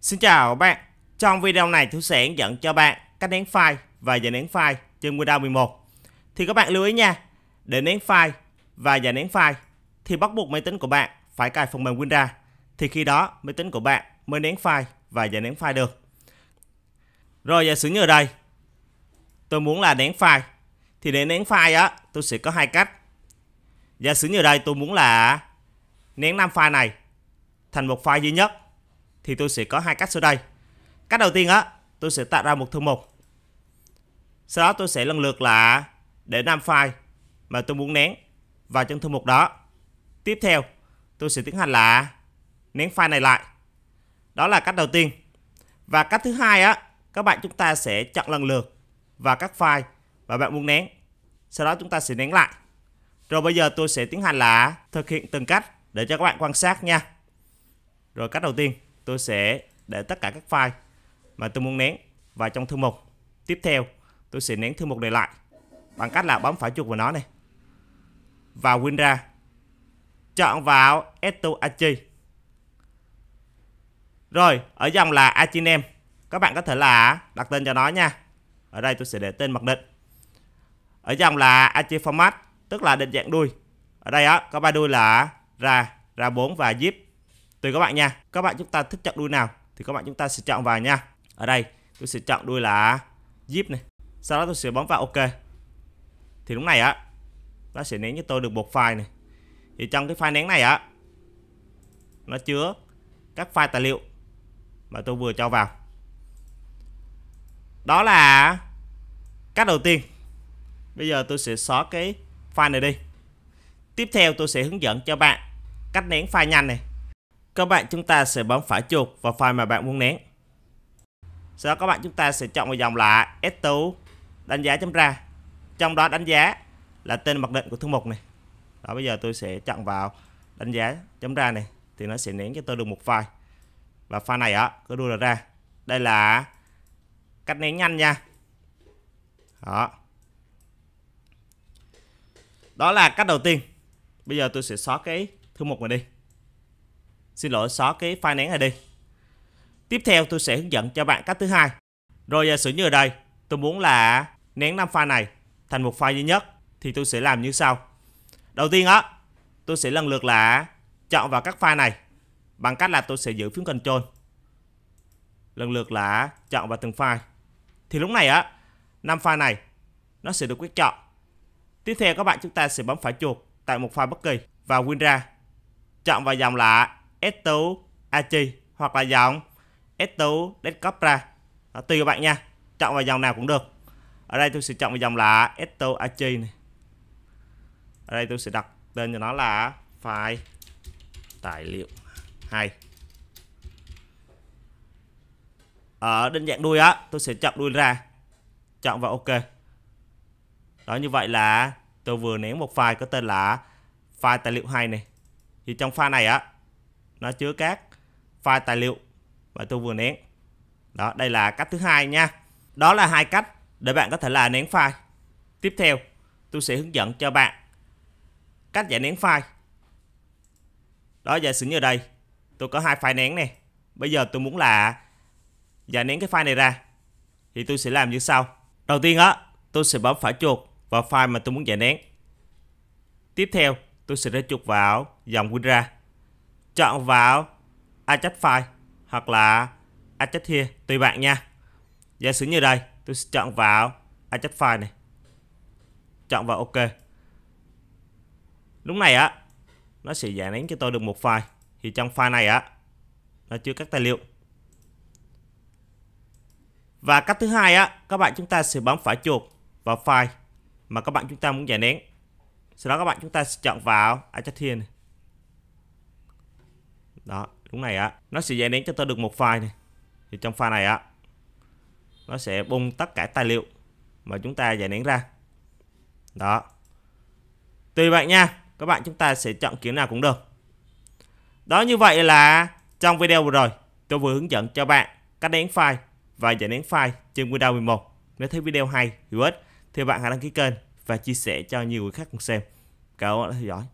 Xin chào các bạn. Trong video này tôi sẽ hướng dẫn cho bạn cách nén file và giải nén file trên Windows 11. Thì các bạn lưu ý nha, để nén file và giải nén file thì bắt buộc máy tính của bạn phải cài phần mềm Windows. Thì khi đó máy tính của bạn mới nén file và giải nén file được. Rồi giả sử như ở đây, tôi muốn là nén file. Thì để nén file á, tôi sẽ có hai cách. Giả sử như ở đây tôi muốn là nén 5 file này thành một file duy nhất thì tôi sẽ có hai cách sau đây. Cách đầu tiên á, tôi sẽ tạo ra một thư mục. Sau đó tôi sẽ lần lượt là để năm file mà tôi muốn nén vào trong thư mục đó. Tiếp theo, tôi sẽ tiến hành là nén file này lại. Đó là cách đầu tiên. Và cách thứ hai á, các bạn chúng ta sẽ chọn lần lượt vào các file mà bạn muốn nén. Sau đó chúng ta sẽ nén lại. Rồi bây giờ tôi sẽ tiến hành là thực hiện từng cách để cho các bạn quan sát nha. Rồi cách đầu tiên tôi sẽ để tất cả các file mà tôi muốn nén vào trong thư mục tiếp theo tôi sẽ nén thư mục này lại bằng cách là bấm phải chuột vào nó này vào winra chọn vào Eto Achi rồi ở dòng là Achinem các bạn có thể là đặt tên cho nó nha ở đây tôi sẽ để tên mặc định ở dòng là Achi Format tức là định dạng đuôi ở đây á có ba đuôi là ra ra 4 và zip tùy các bạn nha các bạn chúng ta thích chọn đuôi nào thì các bạn chúng ta sẽ chọn vào nha ở đây tôi sẽ chọn đuôi là zip này sau đó tôi sẽ bấm vào ok thì lúc này á nó sẽ nén cho tôi được một file này thì trong cái file nén này á nó chứa các file tài liệu mà tôi vừa cho vào đó là cách đầu tiên bây giờ tôi sẽ xóa cái file này đi tiếp theo tôi sẽ hướng dẫn cho bạn cách nén file nhanh này các bạn chúng ta sẽ bấm phải chuột vào file mà bạn muốn nén. Sau đó các bạn chúng ta sẽ chọn vào dòng là S2 đánh giá chấm ra. Trong đó đánh giá là tên mặc định của thư mục này. Đó bây giờ tôi sẽ chọn vào đánh giá chấm ra này thì nó sẽ nén cho tôi được một file. Và file này á cứ đưa ra. Đây là cách nén nhanh nha. Đó. Đó là cách đầu tiên. Bây giờ tôi sẽ xóa cái thư mục này đi. Xin lỗi, xóa cái file nén này đi Tiếp theo tôi sẽ hướng dẫn cho bạn cách thứ hai. Rồi giả à, sử như ở đây, tôi muốn là nén 5 file này thành một file duy nhất thì tôi sẽ làm như sau. Đầu tiên á, tôi sẽ lần lượt là chọn vào các file này bằng cách là tôi sẽ giữ phím control. Lần lượt là chọn vào từng file. Thì lúc này á, 5 file này nó sẽ được quyết chọn. Tiếp theo các bạn chúng ta sẽ bấm phải chuột tại một file bất kỳ và win ra. Chọn vào dòng là S2 Achi hoặc là dòng S2 Descopra tùy các bạn nha chọn vào dòng nào cũng được ở đây tôi sẽ chọn vào dòng là S2 Achi này ở đây tôi sẽ đặt tên cho nó là file tài liệu 2 ở đơn dạng đuôi á tôi sẽ chọn đuôi ra chọn vào ok đó như vậy là tôi vừa ném một file có tên là file tài liệu 2 này thì trong file này á nó chứa các file tài liệu mà tôi vừa nén đó đây là cách thứ hai nha đó là hai cách để bạn có thể là nén file tiếp theo tôi sẽ hướng dẫn cho bạn cách giải nén file đó giả sử như đây tôi có hai file nén này bây giờ tôi muốn là giải nén cái file này ra thì tôi sẽ làm như sau đầu tiên á tôi sẽ bấm phải chuột vào file mà tôi muốn giải nén tiếp theo tôi sẽ ra chuột vào dòng win ra chọn vào adjust file hoặc là adjust here tùy bạn nha giả sử như đây tôi sẽ chọn vào adjust file này chọn vào ok lúc này á nó sẽ giải nén cho tôi được một file thì trong file này á nó chứa các tài liệu và cách thứ hai á các bạn chúng ta sẽ bấm phải chuột vào file mà các bạn chúng ta muốn giải nén sau đó các bạn chúng ta sẽ chọn vào adjust here này đó đúng này á, nó sẽ giải đến cho tôi được một file này thì trong file này á, nó sẽ bung tất cả tài liệu mà chúng ta giải nén ra đó tùy vậy nha các bạn chúng ta sẽ chọn kiểu nào cũng được đó như vậy là trong video vừa rồi tôi vừa hướng dẫn cho bạn cách nén file và giải nén file trên Windows 11 nếu thấy video hay hữu ích thì bạn hãy đăng ký kênh và chia sẻ cho nhiều người khác cùng xem cảm ơn đã theo dõi